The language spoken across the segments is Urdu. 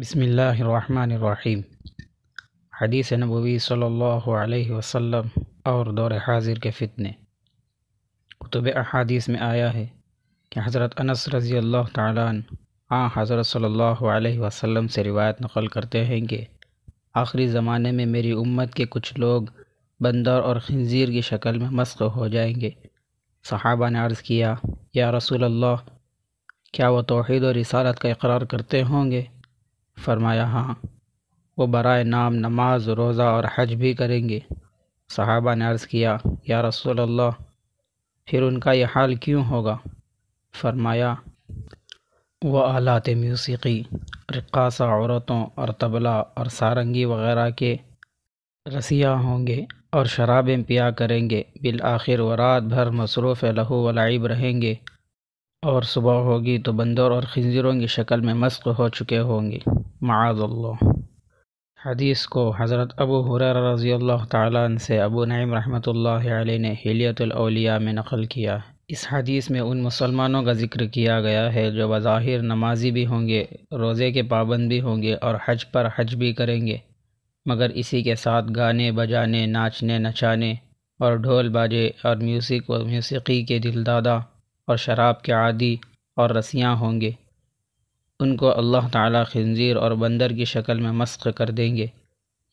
بسم اللہ الرحمن الرحیم حدیث نبوی صلی اللہ علیہ وسلم اور دور حاضر کے فتنے کتب احادیث میں آیا ہے کہ حضرت انس رضی اللہ تعالیٰ آ حضرت صلی اللہ علیہ وسلم سے روایت نقل کرتے ہیں کہ آخری زمانے میں میری امت کے کچھ لوگ بندر اور خنزیر کی شکل میں مسق ہو جائیں گے صحابہ نے عرض کیا یا رسول اللہ کیا وہ توحید اور رسالت کا اقرار کرتے ہوں گے فرمایا ہاں وہ برائے نام نماز روزہ اور حج بھی کریں گے صحابہ نے عرض کیا یا رسول اللہ پھر ان کا یہ حال کیوں ہوگا فرمایا وہ آلات موسیقی رقاصہ عورتوں اور طبلہ اور سارنگی وغیرہ کے رسیہ ہوں گے اور شرابیں پیا کریں گے بالآخر وہ رات بھر مصروف لہو و لعب رہیں گے اور صبح ہوگی تو بندر اور خنزیروں کی شکل میں مشق ہو چکے ہوں گے معاذ اللہ حدیث کو حضرت ابو رضی اللہ تعالیٰ سے ابو نعیم رحمۃ اللہ علیہ نے حلیت الاولیاء میں نقل کیا اس حدیث میں ان مسلمانوں کا ذکر کیا گیا ہے جو بظاہر نمازی بھی ہوں گے روزے کے پابند بھی ہوں گے اور حج پر حج بھی کریں گے مگر اسی کے ساتھ گانے بجانے ناچنے نچانے اور ڈھول باجے اور میوزک و موسیقی کے دل دادا اور شراب کے عادی اور رسیاں ہوں گے ان کو اللہ تعالیٰ خنزیر اور بندر کی شکل میں مسق کر دیں گے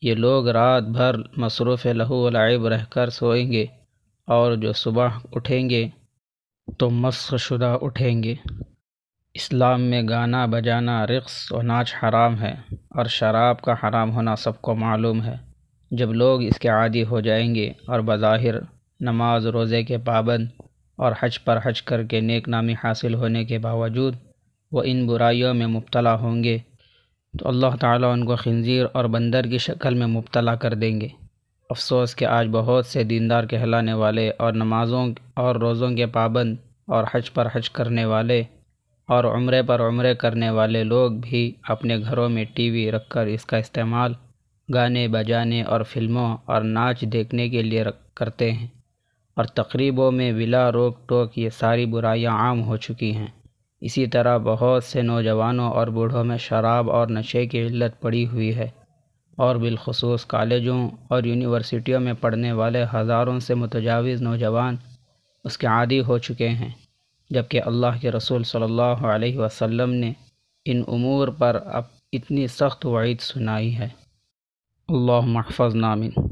یہ لوگ رات بھر مصروف لہو لعب رہ کر سوئیں گے اور جو صبح اٹھیں گے تو مسق شدہ اٹھیں گے اسلام میں گانا بجانا رقص و ناچ حرام ہے اور شراب کا حرام ہونا سب کو معلوم ہے جب لوگ اس کے عادی ہو جائیں گے اور بظاہر نماز روزے کے پابند اور حج پر حج کر کے نیک نامی حاصل ہونے کے باوجود وہ ان برائیوں میں مبتلا ہوں گے تو اللہ تعالیٰ ان کو خنزیر اور بندر کی شکل میں مبتلا کر دیں گے افسوس کہ آج بہت سے دیندار کہلانے والے اور نمازوں اور روزوں کے پابند اور حج پر حج کرنے والے اور عمرے پر عمرے کرنے والے لوگ بھی اپنے گھروں میں ٹی وی رکھ کر اس کا استعمال گانے بجانے اور فلموں اور ناچ دیکھنے کے لیے کرتے ہیں اور تقریبوں میں ولا روک ٹوک یہ ساری برائیاں عام ہو چکی ہیں اسی طرح بہت سے نوجوانوں اور بوڑھوں میں شراب اور نشے کی علت پڑی ہوئی ہے اور بالخصوص کالجوں اور یونیورسٹیوں میں پڑھنے والے ہزاروں سے متجاوز نوجوان اس کے عادی ہو چکے ہیں جبکہ اللہ کے رسول صلی اللہ علیہ وسلم نے ان امور پر اب اتنی سخت وعید سنائی ہے اللہ محفظ نامن